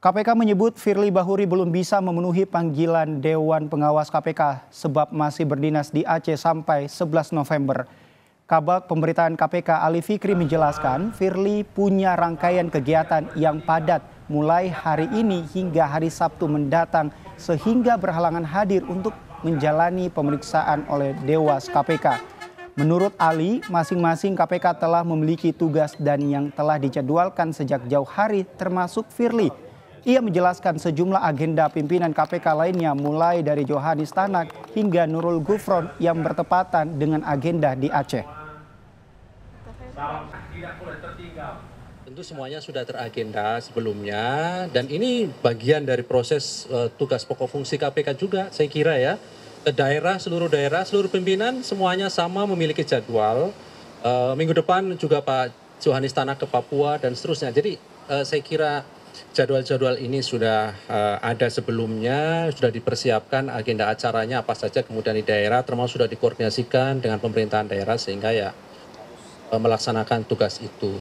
KPK menyebut Firly Bahuri belum bisa memenuhi panggilan Dewan Pengawas KPK sebab masih berdinas di Aceh sampai 11 November. Kabak Pemberitaan KPK Ali Fikri menjelaskan Firly punya rangkaian kegiatan yang padat mulai hari ini hingga hari Sabtu mendatang sehingga berhalangan hadir untuk menjalani pemeriksaan oleh Dewas KPK. Menurut Ali, masing-masing KPK telah memiliki tugas dan yang telah dijadwalkan sejak jauh hari termasuk Firly ia menjelaskan sejumlah agenda pimpinan KPK lainnya mulai dari Johanis Tanak hingga Nurul Gufron yang bertepatan dengan agenda di Aceh. Tentu semuanya sudah teragenda sebelumnya dan ini bagian dari proses uh, tugas pokok fungsi KPK juga saya kira ya. Eh, daerah, seluruh daerah, seluruh pimpinan semuanya sama memiliki jadwal. Uh, minggu depan juga Pak Johanis Tanak ke Papua dan seterusnya. Jadi uh, saya kira jadwal-jadwal ini sudah uh, ada sebelumnya, sudah dipersiapkan agenda acaranya apa saja kemudian di daerah, termasuk sudah dikoordinasikan dengan pemerintahan daerah sehingga ya uh, melaksanakan tugas itu.